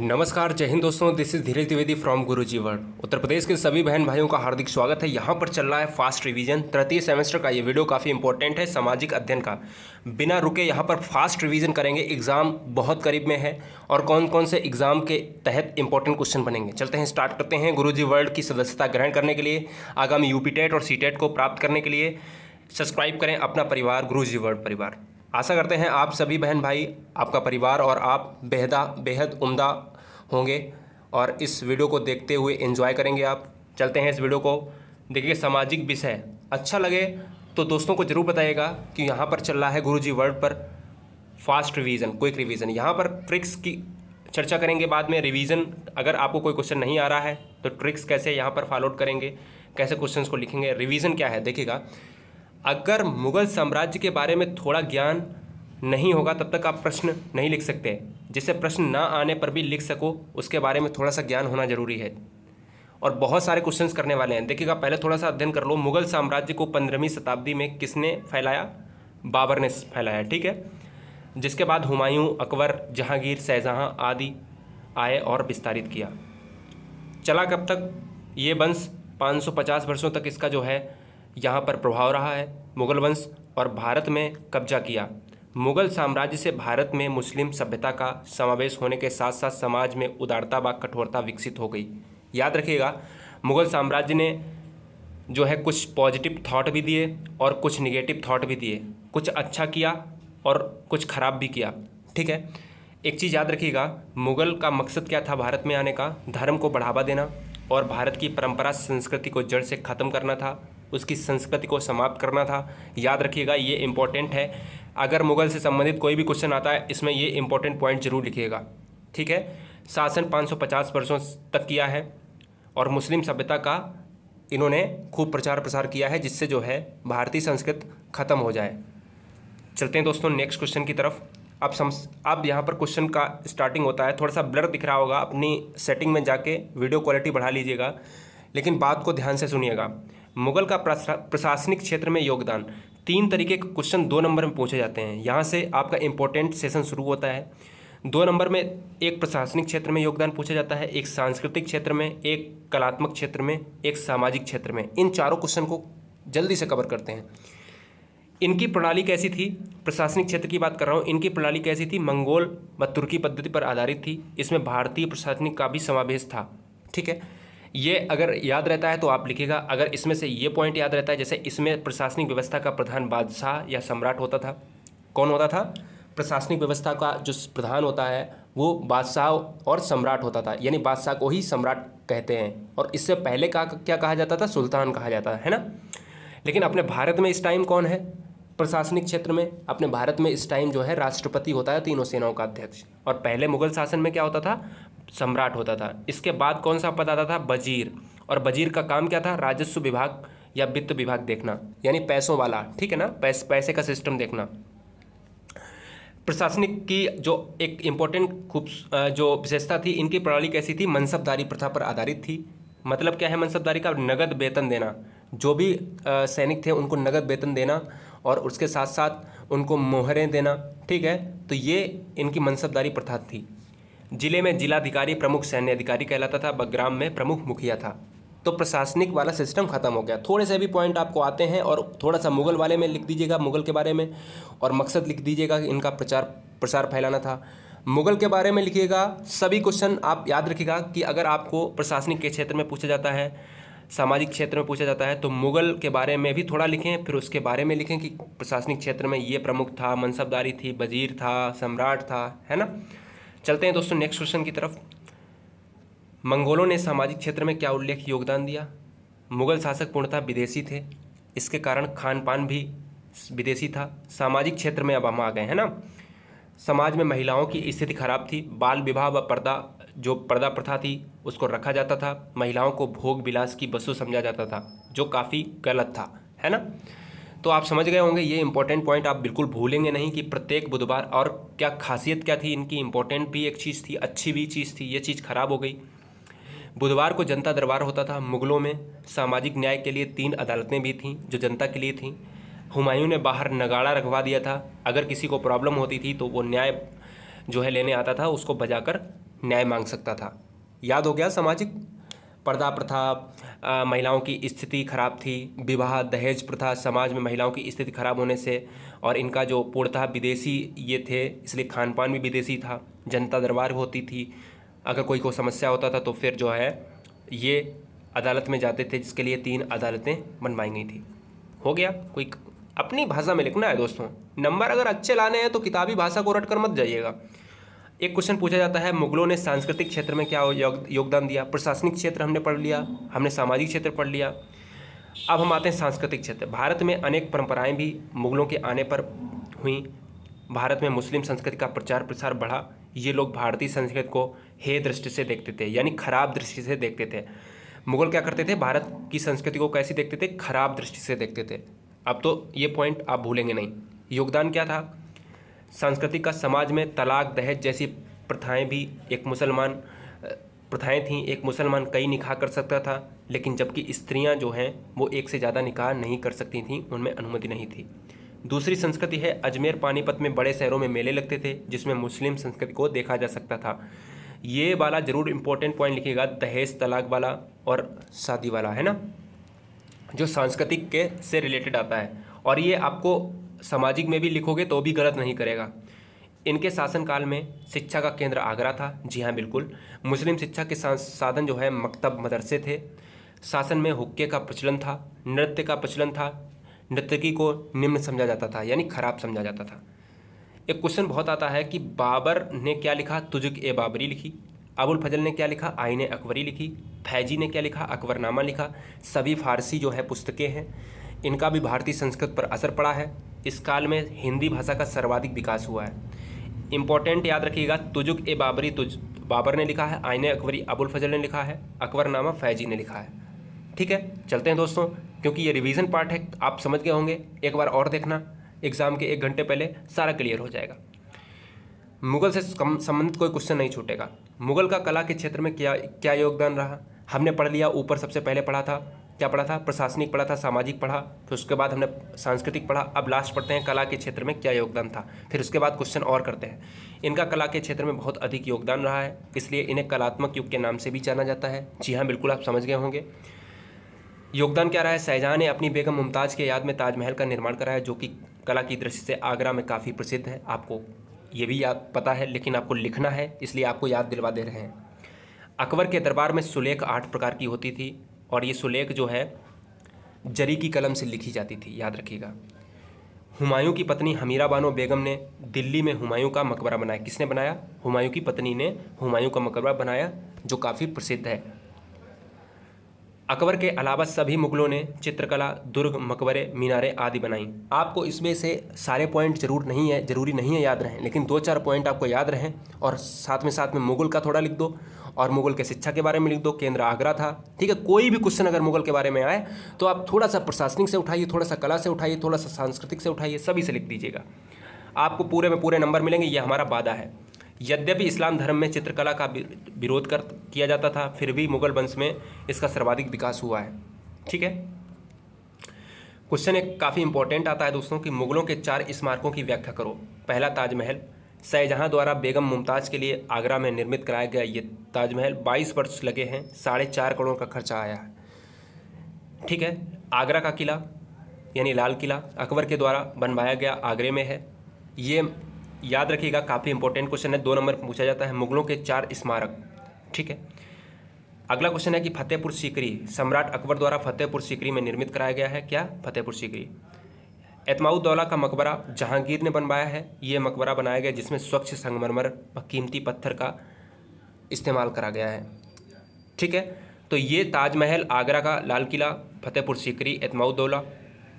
नमस्कार जय हिंद दोस्तों this is Dheeraj Dwivedi from Guru world Uttar Pradesh के सभी बहन भाइयों का हार्दिक स्वागत है यहाँ पर चल रहा है फास्ट रिवीजन तृतीय सेमेस्टर का ये वीडियो काफ़ी इंपॉर्टेंट है सामाजिक अध्ययन का बिना रुके यहाँ पर फास्ट रिवीजन करेंगे एग्ज़ाम बहुत करीब में है और कौन कौन से एग्ज़ाम के तहत इंपॉर्टेंट क्वेश्चन बनेंगे चलते हैं स्टार्ट करते हैं गुरु जी वर्ल्ड की सदस्यता ग्रहण करने के लिए आगामी यूपी टेट e और सी टेट e को प्राप्त करने के लिए सब्सक्राइब करें अपना परिवार गुरु जी वर्ल्ड परिवार आशा करते हैं आप सभी बहन भाई आपका परिवार और आप बेहदा बेहद उम्दा होंगे और इस वीडियो को देखते हुए एंजॉय करेंगे आप चलते हैं इस वीडियो को देखिए सामाजिक विषय अच्छा लगे तो दोस्तों को ज़रूर बताइएगा कि यहाँ पर चल रहा है गुरुजी वर्ल्ड पर फास्ट रिवीजन क्विक रिवीजन यहाँ पर ट्रिक्स की चर्चा करेंगे बाद में रिवीजन अगर आपको कोई क्वेश्चन नहीं आ रहा है तो ट्रिक्स कैसे यहाँ पर फॉलोअट करेंगे कैसे क्वेश्चंस को लिखेंगे रिवीजन क्या है देखिएगा अगर मुग़ल साम्राज्य के बारे में थोड़ा ज्ञान नहीं होगा तब तक आप प्रश्न नहीं लिख सकते जिससे प्रश्न ना आने पर भी लिख सको उसके बारे में थोड़ा सा ज्ञान होना ज़रूरी है और बहुत सारे क्वेश्चन करने वाले हैं देखिएगा पहले थोड़ा सा अध्ययन कर लो मुगल साम्राज्य को पंद्रहवीं शताब्दी में किसने फैलाया बाबर ने फैलाया ठीक है जिसके बाद हुमायूं अकबर जहांगीर शहजहाँ आदि आए और विस्तारित किया चला कब तक ये वंश 550 वर्षों तक इसका जो है यहाँ पर प्रभाव रहा है मुगल वंश और भारत में कब्जा किया मुगल साम्राज्य से भारत में मुस्लिम सभ्यता का समावेश होने के साथ साथ समाज में उदारता व कठोरता विकसित हो गई याद रखिएगा मुगल साम्राज्य ने जो है कुछ पॉजिटिव थॉट भी दिए और कुछ निगेटिव थॉट भी दिए कुछ अच्छा किया और कुछ खराब भी किया ठीक है एक चीज़ याद रखिएगा मुगल का मकसद क्या था भारत में आने का धर्म को बढ़ावा देना और भारत की परंपरा संस्कृति को जड़ से ख़त्म करना था उसकी संस्कृति को समाप्त करना था याद रखिएगा ये इंपॉर्टेंट है अगर मुगल से संबंधित कोई भी क्वेश्चन आता है इसमें ये इंपॉर्टेंट पॉइंट जरूर लिखिएगा ठीक है शासन 550 वर्षों तक किया है और मुस्लिम सभ्यता का इन्होंने खूब प्रचार प्रसार किया है जिससे जो है भारतीय संस्कृत खत्म हो जाए चलते हैं दोस्तों नेक्स्ट क्वेश्चन की तरफ अब सम अब यहाँ पर क्वेश्चन का स्टार्टिंग होता है थोड़ा सा ब्लर दिख रहा होगा अपनी सेटिंग में जाके वीडियो क्वालिटी बढ़ा लीजिएगा लेकिन बात को ध्यान से सुनिएगा मुगल का प्रशासनिक क्षेत्र में योगदान तीन तरीके के क्वेश्चन दो नंबर में पूछे जाते हैं यहाँ से आपका इंपॉर्टेंट सेशन शुरू होता है दो नंबर में एक प्रशासनिक क्षेत्र में योगदान पूछा जाता है एक सांस्कृतिक क्षेत्र में एक कलात्मक क्षेत्र में एक सामाजिक क्षेत्र में इन चारों क्वेश्चन को जल्दी से कवर करते हैं इनकी प्रणाली कैसी थी प्रशासनिक क्षेत्र की बात कर रहा हूँ इनकी प्रणाली कैसी थी मंगोल व तुर्की पद्धति पर आधारित थी इसमें भारतीय प्रशासनिक का भी समावेश था ठीक है ये अगर याद रहता है तो आप लिखिएगा अगर इसमें से ये पॉइंट याद रहता है जैसे इसमें प्रशासनिक व्यवस्था का प्रधान बादशाह या सम्राट होता था कौन होता था प्रशासनिक व्यवस्था का जो प्रधान होता है वो बादशाह और सम्राट होता था यानी बादशाह को ही सम्राट कहते हैं और इससे पहले का क्या कहा जाता था सुल्तान कहा जाता है ना लेकिन अपने भारत में इस टाइम कौन है प्रशासनिक क्षेत्र में अपने भारत में इस टाइम जो है राष्ट्रपति होता है तीनों सेनाओं का अध्यक्ष और पहले मुगल शासन में क्या होता था सम्राट होता था इसके बाद कौन सा पद आता था वजीर और वजीर का काम क्या था राजस्व विभाग या वित्त विभाग देखना यानी पैसों वाला ठीक है ना पैस, पैसे का सिस्टम देखना प्रशासनिक की जो एक इम्पोर्टेंट खूब जो विशेषता थी इनकी प्रणाली कैसी थी मनसबदारी प्रथा पर आधारित थी मतलब क्या है मनसबदारी का नगद वेतन देना जो भी सैनिक थे उनको नगद वेतन देना और उसके साथ साथ उनको मोहरें देना ठीक है तो ये इनकी मनसबदारी प्रथा थी जिले में जिलाधिकारी प्रमुख सैन्य अधिकारी कहलाता था बग्राम में प्रमुख मुखिया था तो प्रशासनिक वाला सिस्टम खत्म हो गया थोड़े से भी पॉइंट आपको आते हैं और थोड़ा सा मुगल वाले में लिख दीजिएगा मुगल के बारे में और मकसद लिख दीजिएगा कि इनका प्रचार प्रसार फैलाना था मुगल के बारे में लिखिएगा सभी क्वेश्चन आप याद रखिएगा कि अगर आपको प्रशासनिक के क्षेत्र में पूछा जाता है सामाजिक क्षेत्र में पूछा जाता है तो मुगल के बारे में भी थोड़ा लिखें फिर उसके बारे में लिखें कि प्रशासनिक क्षेत्र में ये प्रमुख था मनसबदारी थी वजीर था सम्राट था है ना चलते हैं दोस्तों नेक्स्ट क्वेश्चन की तरफ मंगोलों ने सामाजिक क्षेत्र में क्या उल्लेख योगदान दिया मुगल शासक पूर्णतः विदेशी थे इसके कारण खान पान भी विदेशी था सामाजिक क्षेत्र में अब हम आ गए हैं ना समाज में महिलाओं की स्थिति खराब थी बाल विवाह व पर्दा जो पर्दा प्रथा थी उसको रखा जाता था महिलाओं को भोग विलास की वस्तु समझा जाता था जो काफ़ी गलत था है ना तो आप समझ गए होंगे ये इंपॉर्टेंट पॉइंट आप बिल्कुल भूलेंगे नहीं कि प्रत्येक बुधवार और क्या खासियत क्या थी इनकी इंपॉर्टेंट भी एक चीज़ थी अच्छी भी चीज़ थी ये चीज़ खराब हो गई बुधवार को जनता दरबार होता था मुगलों में सामाजिक न्याय के लिए तीन अदालतें भी थीं जो जनता के लिए थीं हुमायूं ने बाहर नगाड़ा रखवा दिया था अगर किसी को प्रॉब्लम होती थी तो वो न्याय जो है लेने आता था उसको बजाकर न्याय मांग सकता था याद हो गया सामाजिक पर्दा प्रथा महिलाओं की स्थिति खराब थी विवाह दहेज प्रथा समाज में महिलाओं की स्थिति खराब होने से और इनका जो पूर्णतः विदेशी ये थे इसलिए खान पान भी विदेशी था जनता दरबार होती थी अगर कोई को समस्या होता था तो फिर जो है ये अदालत में जाते थे जिसके लिए तीन अदालतें बनवाई गई थी हो गया कोई अपनी भाषा में लिखना है दोस्तों नंबर अगर अच्छे लाने हैं तो किताबी भाषा को रट कर मत जाइएगा एक क्वेश्चन पूछा जाता है मुगलों ने सांस्कृतिक क्षेत्र में क्या योगदान दिया प्रशासनिक क्षेत्र हमने पढ़ लिया हमने सामाजिक क्षेत्र पढ़ लिया अब हम आते हैं सांस्कृतिक क्षेत्र भारत में अनेक परंपराएं भी मुगलों के आने पर हुई भारत में मुस्लिम संस्कृति का प्रचार प्रसार बढ़ा ये लोग भारतीय संस्कृति को हे दृष्टि से देखते थे यानी खराब दृष्टि से देखते थे मुगल क्या करते थे भारत की संस्कृति को कैसे देखते थे खराब दृष्टि से देखते थे अब तो ये पॉइंट आप भूलेंगे नहीं योगदान क्या था संस्कृति का समाज में तलाक दहेज जैसी प्रथाएं भी एक मुसलमान प्रथाएं थीं एक मुसलमान कई निकाह कर सकता था लेकिन जबकि स्त्रियां जो हैं वो एक से ज़्यादा निकाह नहीं कर सकती थीं उनमें अनुमति नहीं थी दूसरी संस्कृति है अजमेर पानीपत में बड़े शहरों में मेले लगते थे जिसमें मुस्लिम संस्कृति को देखा जा सकता था ये वाला ज़रूर इम्पोर्टेंट पॉइंट लिखेगा दहेज तलाक वाला और शादी वाला है ना जो सांस्कृतिक के से रिलेटेड आता है और ये आपको सामाजिक में भी लिखोगे तो भी गलत नहीं करेगा इनके शासनकाल में शिक्षा का केंद्र आगरा था जी हाँ बिल्कुल मुस्लिम शिक्षा के साधन जो है मकतब मदरसे थे शासन में हुक्के का प्रचलन था नृत्य का प्रचलन था नृत्यकी को निम्न समझा जाता था यानी खराब समझा जाता था एक क्वेश्चन बहुत आता है कि बाबर ने क्या लिखा तुजुक ए बाबरी लिखी अबुल फजल ने क्या लिखा आइन अकबरी लिखी फैजी ने क्या लिखा अकबरनामा लिखा सभी फारसी जो है पुस्तकें हैं इनका भी भारतीय संस्कृत पर असर पड़ा है इस काल में हिंदी भाषा का सर्वाधिक विकास हुआ है इम्पोर्टेंट याद रखिएगा तुजुक ए बाबरी तुज बाबर ने लिखा है आयने अकबरी अबुल फजल ने लिखा है अकबर नामा फैजी ने लिखा है ठीक है चलते हैं दोस्तों क्योंकि ये रिवीजन पार्ट है आप समझ गए होंगे एक बार और देखना एग्ज़ाम के एक घंटे पहले सारा क्लियर हो जाएगा मुगल से संबंधित कोई क्वेश्चन नहीं छूटेगा मुगल का कला के क्षेत्र में क्या क्या योगदान रहा हमने पढ़ लिया ऊपर सबसे पहले पढ़ा था क्या पढ़ा था प्रशासनिक पढ़ा था सामाजिक पढ़ा फिर उसके बाद हमने सांस्कृतिक पढ़ा अब लास्ट पढ़ते हैं कला के क्षेत्र में क्या योगदान था फिर उसके बाद क्वेश्चन और करते हैं इनका कला के क्षेत्र में बहुत अधिक योगदान रहा है इसलिए इन्हें कलात्मक युग के नाम से भी जाना जाता है जी हाँ बिल्कुल आप समझ गए होंगे योगदान क्या रहा है शाहजहाँ ने अपनी बेगम मुमताज़ के याद में ताजमहल का निर्माण कराया जो कि कला की दृष्टि से आगरा में काफ़ी प्रसिद्ध है आपको ये भी याद पता है लेकिन आपको लिखना है इसलिए आपको याद दिलवा दे रहे हैं अकबर के दरबार में सुलेख आठ प्रकार की होती थी और ये सुलेख जो है जरी की कलम से लिखी जाती थी याद रखिएगा हुमायूं की पत्नी हमीरा बानो बेगम ने दिल्ली में हुमायूं का मकबरा बनाया किसने बनाया हुमायूं की पत्नी ने हुमायूं का मकबरा बनाया जो काफ़ी प्रसिद्ध है अकबर के अलावा सभी मुगलों ने चित्रकला दुर्ग मकबरे मीनारे आदि बनाई आपको इसमें से सारे पॉइंट जरूर नहीं है ज़रूरी नहीं है याद रहें लेकिन दो चार पॉइंट आपको याद रहें और साथ में साथ में मुगल का थोड़ा लिख दो और मुगल के शिक्षा के बारे में लिख दो केंद्र आगरा था ठीक है कोई भी क्वेश्चन अगर मुगल के बारे में आए तो आप थोड़ा सा प्रशासनिक से उठाइए थोड़ा सा कला से उठाइए थोड़ा सा सांस्कृतिक से उठाइए सभी से लिख दीजिएगा आपको पूरे में पूरे नंबर मिलेंगे ये हमारा वादा है यद्यपि इस्लाम धर्म में चित्रकला का विरोध कर किया जाता था फिर भी मुगल वंश में इसका सर्वाधिक विकास हुआ है ठीक है क्वेश्चन एक काफ़ी इंपॉर्टेंट आता है दोस्तों कि मुगलों के चार स्मारकों की व्याख्या करो पहला ताजमहल शाहजहाँ द्वारा बेगम मुमताज़ के लिए आगरा में निर्मित कराया गया ये ताजमहल 22 वर्ष लगे हैं साढ़े चार करोड़ का खर्चा आया है ठीक है आगरा का किला यानी लाल किला अकबर के द्वारा बनवाया गया आगरे में है ये याद रखिएगा काफ़ी इंपॉर्टेंट क्वेश्चन है दो नंबर पूछा जाता है मुगलों के चार स्मारक ठीक है अगला क्वेश्चन है कि फतेहपुर सीकरी सम्राट अकबर द्वारा फतेहपुर सीकरी में निर्मित कराया गया है क्या फतेहपुर सीकरी एतमाउद्दौला का मकबरा जहांगीर ने बनवाया है ये मकबरा बनाया गया जिसमें स्वच्छ संगमरमर व कीमती पत्थर का इस्तेमाल करा गया है ठीक है तो ये ताजमहल आगरा का लाल किला फतेहपुर सीकरी एतमाउद्दौला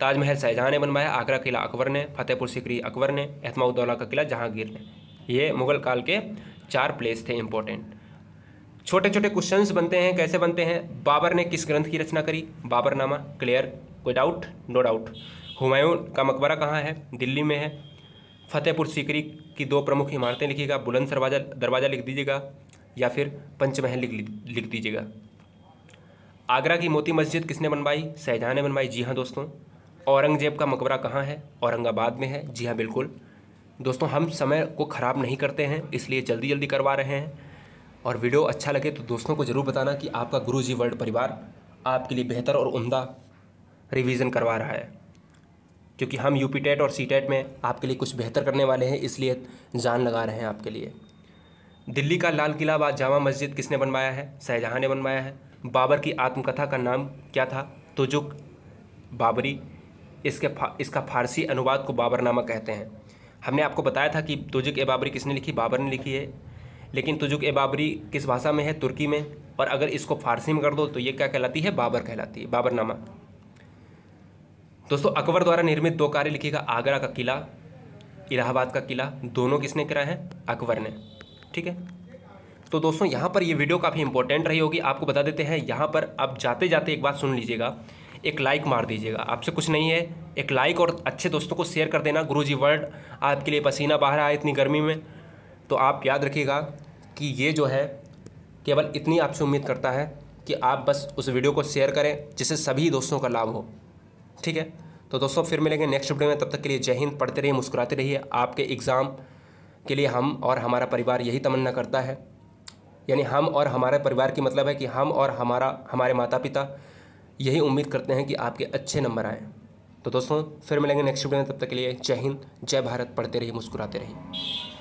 ताजमहल शाहजहाँ ने बनवाया आगरा किला अकबर ने फतेहपुर सिकरी अकबर ने एहतमाउद्दौला का किला जहांगीर ने ये मुगल काल के चार प्लेस थे इम्पोर्टेंट छोटे छोटे क्वेश्चंस बनते हैं कैसे बनते हैं बाबर ने किस ग्रंथ की रचना करी बाबरनामा क्लियर कोई डाउट नो डाउट हुमायूं का मकबरा कहाँ है दिल्ली में है फतेहपुर सीकरी की दो प्रमुख इमारतें लिखिएगा बुलंद सरवाजा दरवाज़ा लिख दीजिएगा या फिर पंचमहल लिख लिख दीजिएगा आगरा की मोती मस्जिद किसने बनवाई शाहजहाँ ने बनवाई जी हाँ दोस्तों औरंगजेब का मकबरा कहाँ है औरंगाबाद में है जी हाँ बिल्कुल दोस्तों हम समय को ख़राब नहीं करते हैं इसलिए जल्दी जल्दी करवा रहे हैं और वीडियो अच्छा लगे तो दोस्तों को ज़रूर बताना कि आपका गुरु जी वर्ल्ड परिवार आपके लिए बेहतर और उम्दा रिवीजन करवा रहा है क्योंकि हम यू टेट और सी टेट में आपके लिए कुछ बेहतर करने वाले हैं इसलिए जान लगा रहे हैं आपके लिए दिल्ली का लाल किला व जामा मस्जिद किसने बनवाया है शाहजहाँ ने बनवाया है बाबर की आत्मकथा का नाम क्या था तो जो बाबरी इसके फा, इसका फारसी अनुवाद को बाबरनामा कहते हैं हमने आपको बताया था कि तुजुक ए बाबरी किसने लिखी बाबर ने लिखी है लेकिन तुजुक ए बाबरी किस भाषा में है तुर्की में और अगर इसको फारसी में कर दो तो ये क्या कहलाती है बाबर कहलाती है बाबरनामा दोस्तों अकबर द्वारा निर्मित दो कार्य लिखेगा आगरा का किला इलाहाबाद का किला दोनों किसने कराए है अकबर ने ठीक है तो दोस्तों यहाँ पर ये वीडियो काफ़ी इंपॉर्टेंट रही होगी आपको बता देते हैं यहाँ पर आप जाते जाते एक बात सुन लीजिएगा एक लाइक मार दीजिएगा आपसे कुछ नहीं है एक लाइक और अच्छे दोस्तों को शेयर कर देना गुरु जी वर्ड आपके लिए पसीना बाहर आए इतनी गर्मी में तो आप याद रखिएगा कि ये जो है केवल इतनी आपसे उम्मीद करता है कि आप बस उस वीडियो को शेयर करें जिससे सभी दोस्तों का लाभ हो ठीक है तो दोस्तों फिर मिलेंगे नेक्स्ट वीडियो में तब तक के लिए जय हिंद पढ़ते रहिए मुस्कुराते रहिए आपके एग्ज़ाम के लिए हम और हमारा परिवार यही तमन्ना करता है यानी हम और हमारे परिवार की मतलब है कि हम और हमारा हमारे माता पिता यही उम्मीद करते हैं कि आपके अच्छे नंबर आएँ तो दोस्तों फिर मिलेंगे नेक्स्ट वीडियो में तब तक के लिए जय हिंद जय भारत पढ़ते रहिए मुस्कुराते रहिए